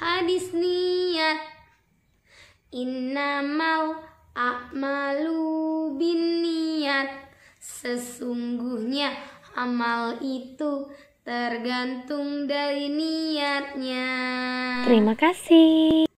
hadis niat Inna mau a'malu bin niat Sesungguhnya amal itu tergantung dari niatnya Terima kasih